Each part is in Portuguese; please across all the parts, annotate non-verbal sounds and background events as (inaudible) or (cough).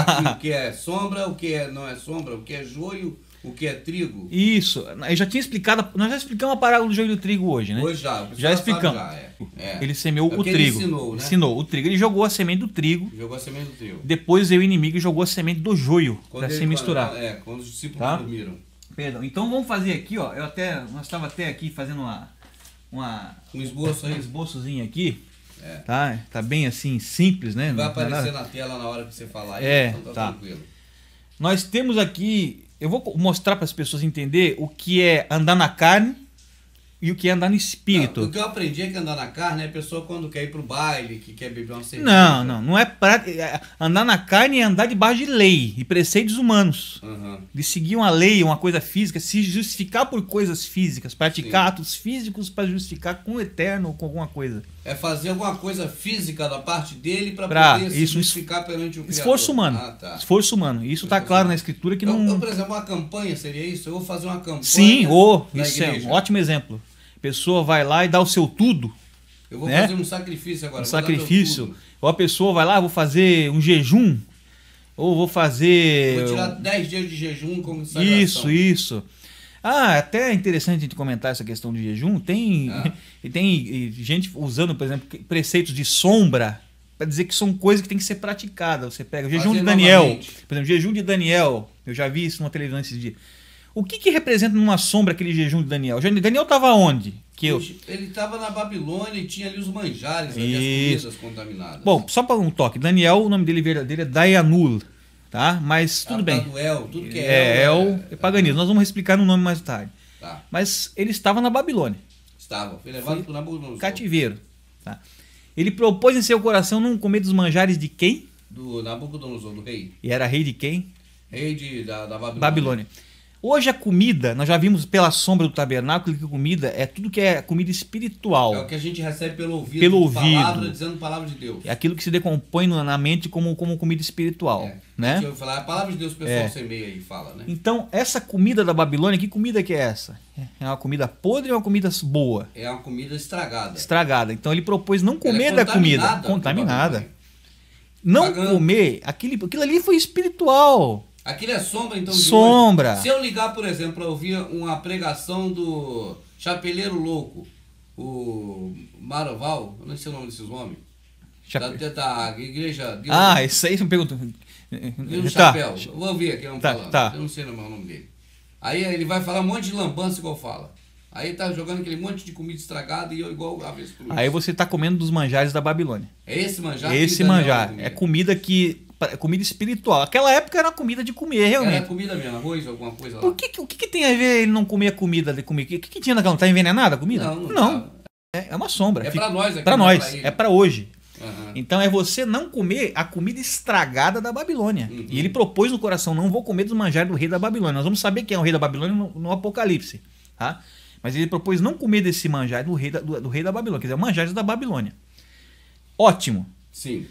o que é sombra, o que é, não é sombra, o que é joio, o que é trigo. Isso. Eu já tinha explicado. Nós já explicamos a parábola do joio e do trigo hoje, né? Hoje já. Já explicamos. Já, é. é. Ele semeou é o trigo. Ele ensinou, né? ensinou o trigo. Ele jogou a semente do trigo. Jogou a semente do trigo. Depois veio o inimigo e jogou a semente do joio para se misturar. É, quando os discípulos tá? dormiram. Perdão. Então vamos fazer aqui, ó. Eu até. Nós estava até aqui fazendo uma. uma um esboço aí. Um esboçozinho aqui. É. Tá? Tá bem assim, simples, né? Vai é aparecer na tela na hora que você falar. É, então tá, tá. tranquilo. Nós temos aqui, eu vou mostrar para as pessoas entender o que é andar na carne e o que é andar no espírito. Não, o que eu aprendi é que andar na carne é a pessoa quando quer ir para o baile, que quer beber uma cerveja. Não, não, não é pra... É, andar na carne é andar debaixo de lei e preceitos humanos. Uhum. De seguir uma lei, uma coisa física, se justificar por coisas físicas, praticar Sim. atos físicos para justificar com o eterno ou com alguma coisa é fazer alguma coisa física da parte dele para poder isso, se justificar perante o criador. Esforço humano. Ah, tá. Esforço humano. Isso está claro na escritura que então, não. Então, por exemplo, uma campanha seria isso? Eu vou fazer uma campanha. Sim, oh, isso igreja. é um ótimo exemplo. A pessoa vai lá e dá o seu tudo. Eu vou né? fazer um sacrifício agora. Um sacrifício. Ou a pessoa vai lá, vou fazer um jejum. Ou vou fazer. Vou tirar 10 dias de jejum como sagração. Isso, isso. Ah, até é interessante a gente comentar essa questão de jejum. Tem, ah. (laughs) tem gente usando, por exemplo, preceitos de sombra para dizer que são coisas que tem que ser praticadas. Você pega o jejum Fazer de Daniel, novamente. por exemplo, jejum de Daniel. Eu já vi isso numa televisão esses dias. O que, que representa numa sombra aquele jejum de Daniel? Daniel estava onde? Que eu... Ele estava na Babilônia e tinha ali os manjares, ali, né, as comidas contaminadas. Bom, só para um toque. Daniel, o nome dele verdadeiro é Dayanul tá? Mas tudo Abdaduel, bem. Abdaduel, tá tudo que é, é, El, é, é, é. paganismo. Nós vamos explicar no nome mais tarde. Tá. Mas ele estava na Babilônia. Estava, foi levado para Nabucodonosor. Cativeiro. Tá? Ele propôs em seu coração não comer dos manjares de quem? Do Nabucodonosor, do rei. E era rei de quem? Rei de, da, da Babilônia. Babilônia. Hoje a comida, nós já vimos pela sombra do tabernáculo que comida é tudo que é comida espiritual. É o que a gente recebe pelo ouvido, pelo ouvido. palavra, dizendo a palavra de Deus. É aquilo que se decompõe na mente como, como comida espiritual. É. Né? A, falar, a palavra de Deus, o pessoal é. semeia e fala. Né? Então, essa comida da Babilônia, que comida que é essa? É uma comida podre ou é uma comida boa? É uma comida estragada. Estragada. Então, ele propôs não é comer é da comida. Contaminada. Não tá Pagando. comer, aquilo, aquilo ali foi espiritual. Aquilo é sombra, então? sombra. Se eu ligar, por exemplo, para ouvir uma pregação do Chapeleiro Louco, o Maroval, eu não sei o nome desses homens. Chape... Da, da, igreja. De... Ah, isso aí você me perguntou. Nilo tá. Chapéu. vou ouvir aqui, vamos tá, falando. Tá. Eu não sei o nome dele. Aí ele vai falar um monte de lambança igual fala. Aí tá jogando aquele monte de comida estragada e eu igual vez. Aí você tá comendo dos manjares da Babilônia. É esse manjar? Esse tá manjar. É comida que comida espiritual. Aquela época era comida de comer, realmente. Era comida mesmo, arroz, alguma coisa lá. Por que, o que, que tem a ver ele não comer comida de comer? O que, que tinha naquela? Tá envenenada a comida? Não. não, não. Tá. É, é, uma sombra. É para nós aqui. É para é nós, pra é para hoje. Uhum. Então é você não comer a comida estragada da Babilônia. Uhum. E ele propôs no coração: não vou comer dos manjares do rei da Babilônia. Nós vamos saber quem é o rei da Babilônia no, no Apocalipse. Tá? Mas ele propôs não comer desse manjar do rei da, do, do rei da Babilônia, quer dizer, manjares da Babilônia. Ótimo. Sim.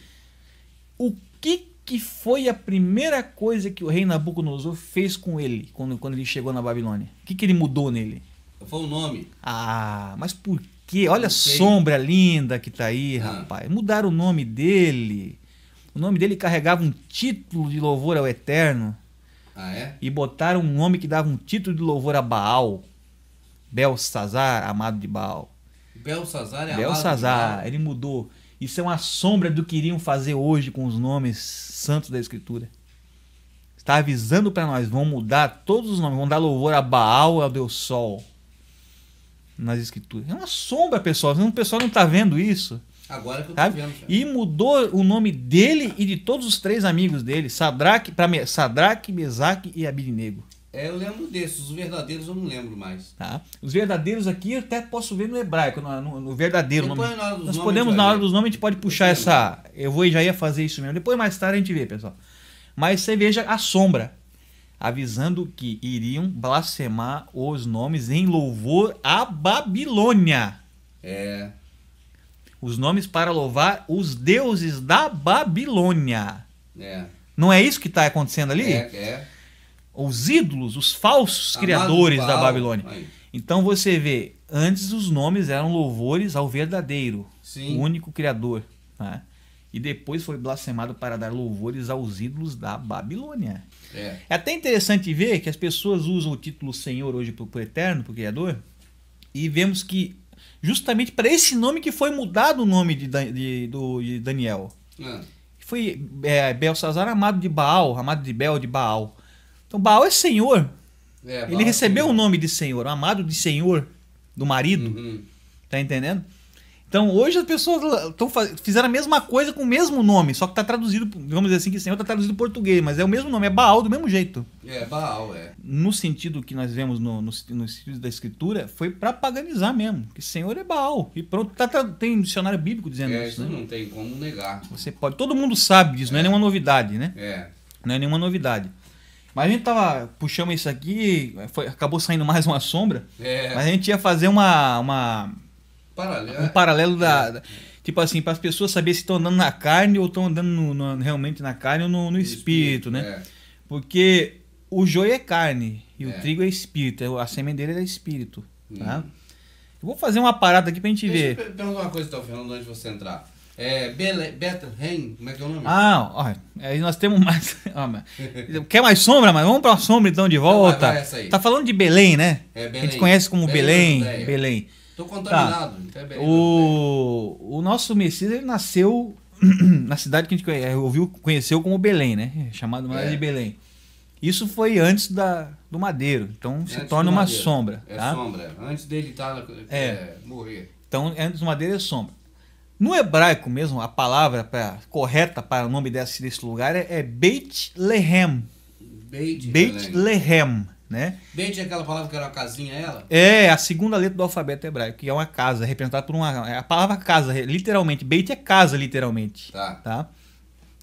O que que foi a primeira coisa que o rei Nabucodonosor fez com ele quando, quando ele chegou na Babilônia? O que, que ele mudou nele? Foi o nome. Ah, mas por quê? Olha a sombra linda que tá aí, ah. rapaz. Mudaram o nome dele. O nome dele carregava um título de louvor ao Eterno. Ah, é? E botaram um nome que dava um título de louvor a Baal. Belsazar, amado de Baal. Belsazar é Belsazar, amado de Baal. ele mudou. Isso é uma sombra do que iriam fazer hoje com os nomes santos da Escritura. Está avisando para nós: vão mudar todos os nomes, vão dar louvor a Baal, ao Deus Sol nas Escrituras. É uma sombra, pessoal. O pessoal não está vendo isso. Agora que eu tô vendo. Cara. E mudou o nome dele e de todos os três amigos dele: Sadraque, pra, Sadraque Mesaque e Abidinego. É, eu lembro desses, os verdadeiros eu não lembro mais. Tá. Os verdadeiros aqui eu até posso ver no hebraico, no, no, no verdadeiro nome. Na Nós podemos, na hora dos nomes, a gente pode puxar essa. Eu vou já ia fazer isso mesmo. Depois, mais tarde, a gente vê, pessoal. Mas você veja a sombra, avisando que iriam blasfemar os nomes em louvor à Babilônia. É. Os nomes para louvar os deuses da Babilônia. É. Não é isso que está acontecendo ali? É, é os ídolos, os falsos Amado criadores Baal, da Babilônia. Aí. Então você vê, antes os nomes eram louvores ao verdadeiro, Sim. o único criador. Né? E depois foi blasfemado para dar louvores aos ídolos da Babilônia. É. é até interessante ver que as pessoas usam o título Senhor hoje para o Eterno, para o Criador, e vemos que justamente para esse nome que foi mudado o nome de, de, de Daniel. É. Foi é, Belsazar amado de Baal, amado de Bel de Baal. Então Baal é senhor. É, Baal ele é recebeu o nome de senhor, o amado de senhor do marido. Uhum. Tá entendendo? Então hoje as pessoas tão, fizeram a mesma coisa com o mesmo nome, só que tá traduzido, vamos dizer assim, que senhor tá traduzido em português, mas é o mesmo nome, é Baal do mesmo jeito. É, Baal, é. No sentido que nós vemos no, no, no sentido da escritura, foi para paganizar mesmo, que senhor é Baal. E pronto, tá, tá, tem um dicionário bíblico dizendo é, isso. Né? não tem como negar. Você pode, todo mundo sabe disso, é. não é nenhuma novidade, né? É. Não é nenhuma novidade. Mas a gente tava. puxando isso aqui, foi, acabou saindo mais uma sombra. É. Mas a gente ia fazer uma. uma paralelo. Um paralelo da. da tipo assim, para as pessoas saberem se estão andando na carne ou estão andando no, no, realmente na carne ou no, no espírito, espírito, né? É. Porque o joio é carne e o é. trigo é espírito, é a semente dele é espírito, tá? hum. tá? Eu vou fazer uma parada aqui pra gente Deixa ver. eu perguntar uma coisa, então, Fernando, antes de você entrar. É, Bethlehem, como é que é o nome? Ah, olha, aí nós temos mais. (laughs) Quer mais sombra, mas vamos pra sombra então de então volta. Não, vai, vai tá falando de Belém, né? É, Belém. A gente conhece como Belém. Belém. Belém. Tô tá. contaminado. Tá. É Belém, o... o nosso Messias ele nasceu (clears throat) na cidade que a gente é, ouviu, conheceu como Belém, né? É chamado mais é. de Belém. Isso foi antes da, do Madeiro, então antes se torna uma sombra. É tá? sombra, antes dele tá, é. é. morrer. Então, antes do Madeiro é sombra. No hebraico mesmo, a palavra pra, correta para o nome desse, desse lugar é, é Beit Lehem. Beit, Lehem. Né? Beit é aquela palavra que era uma casinha, é ela? É, a segunda letra do alfabeto hebraico, que é uma casa, representada por uma. É a palavra casa, literalmente. Beit é casa, literalmente. Tá. tá?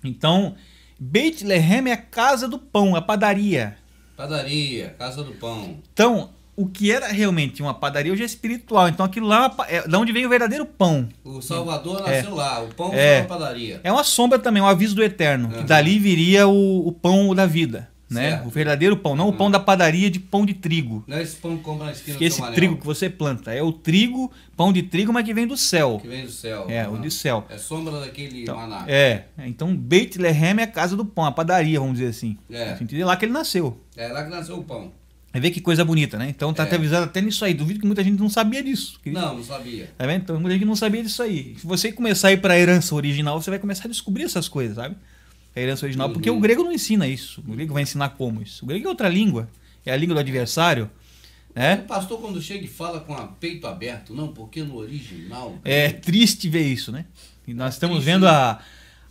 Então, Beit Lehem é a casa do pão, a padaria. Padaria, casa do pão. Então, o que era realmente uma padaria hoje é espiritual. Então aquilo lá é, é da onde vem o verdadeiro pão. O Salvador é. nasceu lá, o pão é. uma padaria. É uma sombra também, um aviso do eterno, uhum. que dali viria o, o pão da vida. Né? O verdadeiro pão, não uhum. o pão uhum. da padaria de pão de trigo. Não é esse pão que compra na esquina Esse trigo que você planta. É o trigo, pão de trigo, mas que vem do céu. Que vem do céu. É, uhum. o de céu. É sombra daquele então, maná. É. Então Beit Lehem é a casa do pão, a padaria, vamos dizer assim. É. No sentido, é lá que ele nasceu. É lá que nasceu o pão. Vai ver que coisa bonita, né? Então tá é. avisado até nisso aí. Duvido que muita gente não sabia disso. Querido. Não, não sabia. Tá vendo? Então muita gente não sabia disso aí. Se você começar a ir para a herança original, você vai começar a descobrir essas coisas, sabe? A herança original, uhum. porque o uhum. grego não ensina isso. O grego vai ensinar como isso. O grego é outra língua. É a língua do adversário. Né? O pastor, quando chega e fala com a peito aberto, não, porque no original. É triste ver isso, né? E nós estamos vendo né? a,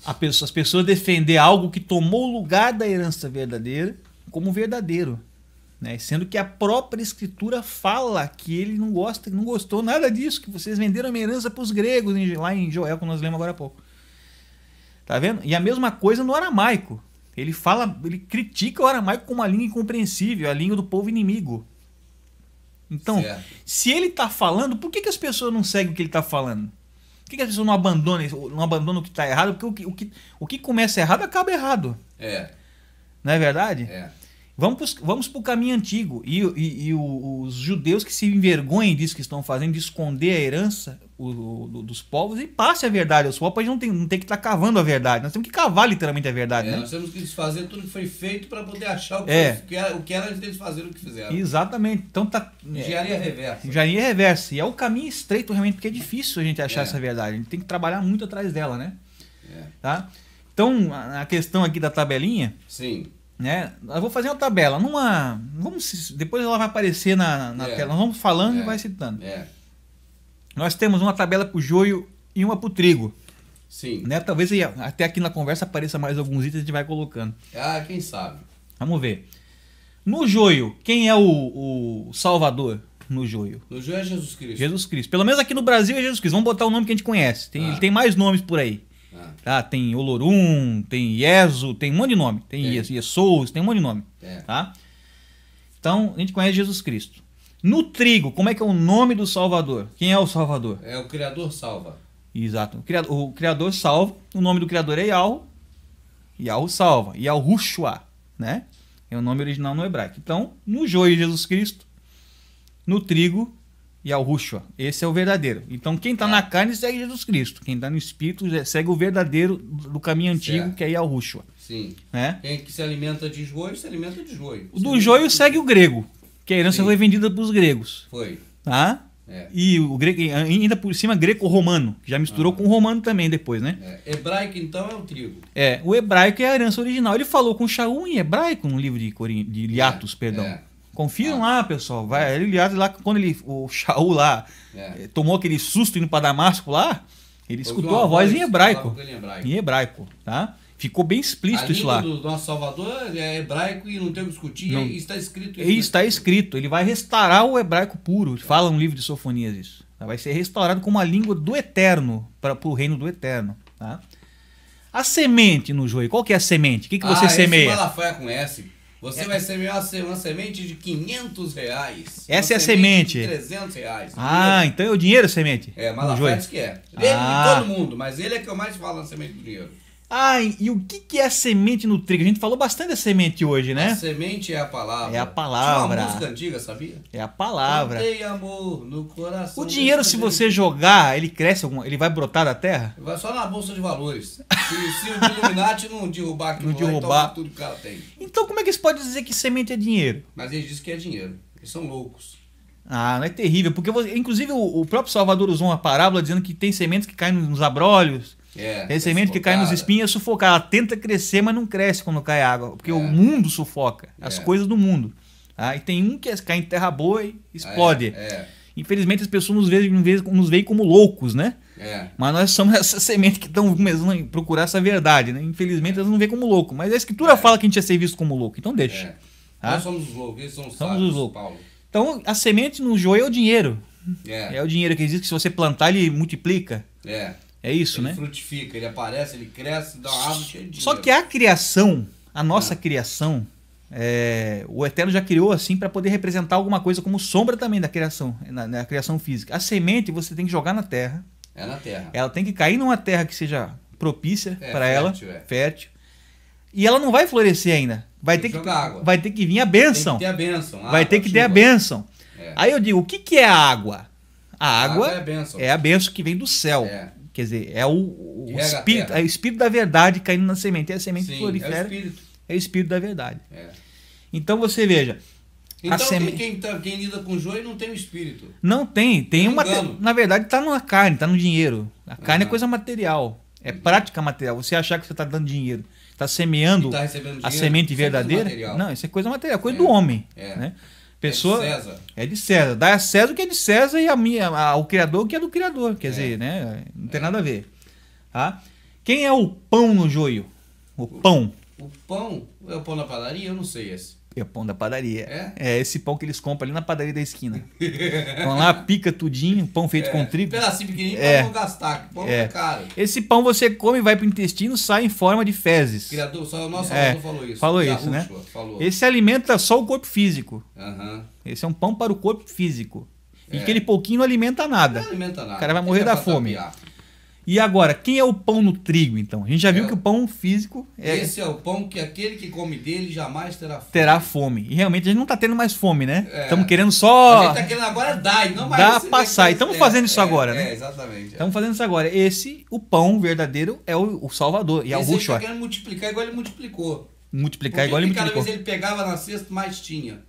a pessoa, as pessoas defender algo que tomou o lugar da herança verdadeira como verdadeiro. Né? Sendo que a própria escritura fala que ele não gosta, não gostou nada disso, que vocês venderam a herança para os gregos lá em Joel, que nós lemos agora há pouco. Tá vendo? E a mesma coisa no aramaico. Ele fala, ele critica o aramaico com uma língua incompreensível, a língua do povo inimigo. Então, certo. se ele está falando, por que, que as pessoas não seguem o que ele está falando? Por que, que as pessoas não abandonam, não abandonam o que está errado? Porque o que, o, que, o que começa errado acaba errado. É. Não é verdade? É. Vamos para vamos o caminho antigo. E, e, e, os judeus que se envergonhem disso que estão fazendo, de esconder a herança o, dos povos e passe a verdade aos povos, a gente não tem, não tem que estar tá cavando a verdade. Nós temos que cavar literalmente a verdade. É, né? Nós temos que desfazer tudo que foi feito para poder achar o que, é. que era, o que era eles fazer o que fizeram. Exatamente. Então tá. É, engenharia é, reversa. Engenharia reversa. E é o caminho estreito realmente, porque é difícil a gente achar é. essa verdade. A gente tem que trabalhar muito atrás dela, né? É. Tá? Então, a questão aqui da tabelinha. Sim né? Eu vou fazer uma tabela, numa, vamos depois ela vai aparecer na, na é. tela. Nós vamos falando é. e vai citando. É. Nós temos uma tabela para o joio e uma para o trigo. Sim. Né? Talvez até aqui na conversa apareça mais alguns itens e a gente vai colocando. Ah, quem sabe. Vamos ver. No joio, quem é o, o Salvador? no joio. No joio é Jesus Cristo. Jesus Cristo. Pelo menos aqui no Brasil é Jesus Cristo. Vamos botar o nome que a gente conhece. Tem, ah. Ele tem mais nomes por aí. Ah. Tá? Tem Olorum, tem Ieso, tem um monte de nome. Tem é. Iesous, tem um monte de nome. É. Tá? Então, a gente conhece Jesus Cristo. No trigo, como é que é o nome do Salvador? Quem é o Salvador? É o Criador salva. Exato. O Criador, o Criador salva. O nome do Criador é Yahweh. Yahweh salva. Yahweh Rushua, né? É o nome original no hebraico. Então, no joio de Jesus Cristo, no trigo, e ao Rushua. Esse é o verdadeiro. Então, quem está é. na carne segue Jesus Cristo. Quem está no Espírito segue o verdadeiro do caminho antigo, certo. que é ao Rushua. Sim. Né? Quem que se alimenta de joio, se alimenta de joio. Se do joio de... segue o grego, que a herança Sim. foi vendida para os gregos. Foi. Tá? É. E o grego, ainda por cima, greco-romano, que já misturou ah. com o romano também depois, né? É. Hebraico, então, é o trigo. É, o hebraico é a herança original. Ele falou com Shaul em hebraico no livro de, Corin... de Liatos, é, é. perdão. É. Confiram ah. lá, pessoal. Vai, aliás, lá quando ele, o Shaul lá é. Eh, tomou aquele susto indo para Damasco lá, ele escutou a voz, em, hebraico, em hebraico. Em hebraico, tá? Ficou bem explícito isso lá. do nosso Salvador é hebraico e não tem o que discutir, não. está escrito isso. Está escrito, ele vai restaurar o hebraico puro. Fala um livro de Sofonias isso. Tá? Vai ser restaurado como a língua do eterno, para o reino do eterno. Tá? A semente no joio, qual que é a semente? O que, que você ah, semeia? Esse Malafaia S. Você é. vai é. semear uma semente de 500 reais. Essa é a semente? De 300 reais. Ah, então é o dinheiro a semente? É, Malafete que é. Ele ah. todo mundo, mas ele é que eu mais falo na semente do dinheiro. Ai, e o que, que é a semente no trigo? A gente falou bastante da semente hoje, né? A semente é a palavra. É a palavra. Tinha uma música antiga, sabia? É a palavra. Tem amor no coração. O dinheiro, se você jogar, ele cresce, algum, ele vai brotar da terra? Vai só na bolsa de valores. se, se o Illuminati não derrubar aquilo, não derrubar. Então, tudo que o cara tem. Então como é que eles podem dizer que semente é dinheiro? Mas eles dizem que é dinheiro. Eles são loucos. Ah, não é terrível, porque inclusive o, próprio Salvador usou uma parábola dizendo que tem sementes que caem nos abrolhos, é, é semente que cai nos espinhos é sufocada. Ela tenta crescer, mas não cresce quando cai água, porque é. o mundo sufoca, as é. coisas do mundo. Tá? E tem um que é, cai em terra boa e explode. É, Infelizmente as pessoas nos veem, nos veem como loucos, né? Mas nós somos (laughs) essa semente que estão começando a procurar essa verdade, né? Infelizmente elas não veem como louco. Mas a escritura fala que a gente ia ser visto como louco, então deixa. Tá? Nós somos os loucos, eles são os somos os loucos. Paulo. Então a semente no joio é o dinheiro. É o dinheiro que diz que se você plantar ele multiplica. É. É isso, ele né? Ele frutifica, ele aparece, ele cresce, dá uma árvore cheia de Só que a criação, a nossa é. criação, é, o Eterno já criou assim para poder representar alguma coisa como sombra também da criação, na, na, criação física. A semente você tem que jogar na terra. É na terra. Ela tem que cair numa terra que seja propícia é, para ela, é. fértil. E ela não vai florescer ainda. Vai tem ter que, água. vai ter que vir a bênção. Tem que ter a bênção. vai água, ter que ter a bênção. É. Aí eu digo, o que, que é a água? A água, a água é, a bênção. é a bênção que vem do céu. É. Quer dizer, é o, o espírito, é o espírito da verdade caindo na semente. É a semente Sim, prolifera. É o espírito. É o espírito da verdade. É. Então você veja. Então seme... quem, tá, quem, lida com o joio não tem o espírito. Não tem. Tem não uma. Engano. Na verdade, está na carne, está no dinheiro. A carne uhum. é coisa material. É uhum. prática material. Você achar que você está dando dinheiro, está semeando tá a semente é verdadeira. Não, isso é coisa material, coisa é. do homem. É. Né? Pessoa, é de César. É de César. Dá a César o que é de César e a minha, a, o Criador o que é do Criador. Quer é. dizer, né? Não tem é. nada a ver. Tá? Quem é o pão no joio? O, o pão. O pão? É o pão na padaria? Eu não sei esse. É pão da padaria. É? é? esse pão que eles compram ali na padaria da esquina. Vão lá, pica tudinho, pão feito é, com trigo. Pedacinho pequenininho é. pra não gastar, pão é. é. caro. Esse pão você come, vai pro intestino, sai em forma de fezes. Criador, só o nosso é. falou isso. Falou isso, né? Falou. Esse alimenta só o corpo físico. Uhum. Esse é um pão para o corpo físico. E aquele é. pouquinho não alimenta nada. Não alimenta nada. O cara vai morrer da fome. Tapiar. E agora, quem é o pão no trigo, então? A gente já viu é que o pão físico é. Esse é o pão que aquele que come dele jamais terá fome. Terá fome. E realmente a gente não está tendo mais fome, né? Estamos é. querendo só. A gente está querendo agora dar e não mais. Dar, passar. E estamos fazendo isso é, agora, né? É, exatamente. Estamos fazendo isso agora. Esse, o pão verdadeiro, é o, o Salvador. E Augusto. Ele está querendo multiplicar igual ele multiplicou. Multiplicar Porque igual ele multiplicou. Cada vez ele pegava na cesta, mais tinha.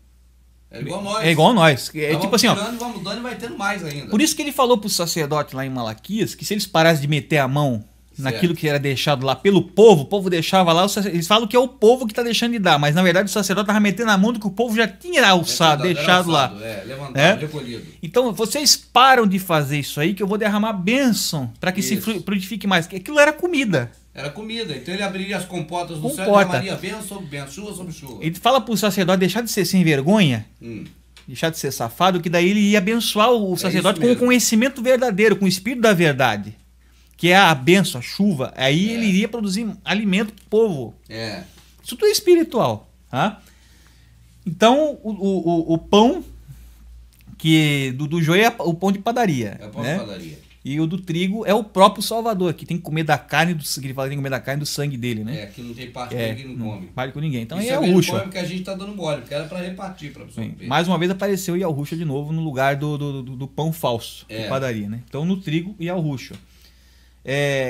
É igual nós. É igual nós. É tipo assim, tirando, ó. Vamos mudando e vai tendo mais ainda. Por isso que ele falou pro sacerdote lá em Malaquias que se eles parassem de meter a mão certo. naquilo que era deixado lá pelo povo, o povo deixava lá, eles falam que é o povo que tá deixando de dar, mas na verdade o sacerdote tava metendo a mão do que o povo já tinha alçado, deixado alçado, lá. É, levantado, é? recolhido. Então vocês param de fazer isso aí que eu vou derramar bênção para que isso. se frutifique mais. Aquilo era comida. Era comida. Então ele abriria as compotas do sacerdote céu e chamaria benção sobre benção, chuva sobre chuva. Ele fala pro sacerdote deixar de ser sem vergonha, hum. deixar de ser safado, que daí ele ia abençoar o é sacerdote é com o conhecimento verdadeiro, com o espírito da verdade. Que é a benção, a chuva. Aí é. ele iria produzir alimento o povo. É. Isso tudo é espiritual. Tá? Então, o, o, o, o pão que do, do joio é o pão de padaria. É o pão né? de padaria. E o do trigo é o próprio Salvador, que tem que comer da carne do sangue. Ele fala que tem que comer da carne do sangue dele, né? É, que não tem parte é, que ninguém não come. Parte com ninguém. Então Isso é, é o Ruxa. que a gente tá dando mole, porque era pra repartir pra pessoa. Bem, mais uma vez apareceu o Ruxa de novo no lugar do, do, do, do pão falso, é. padaria, né? Então no trigo e ao É.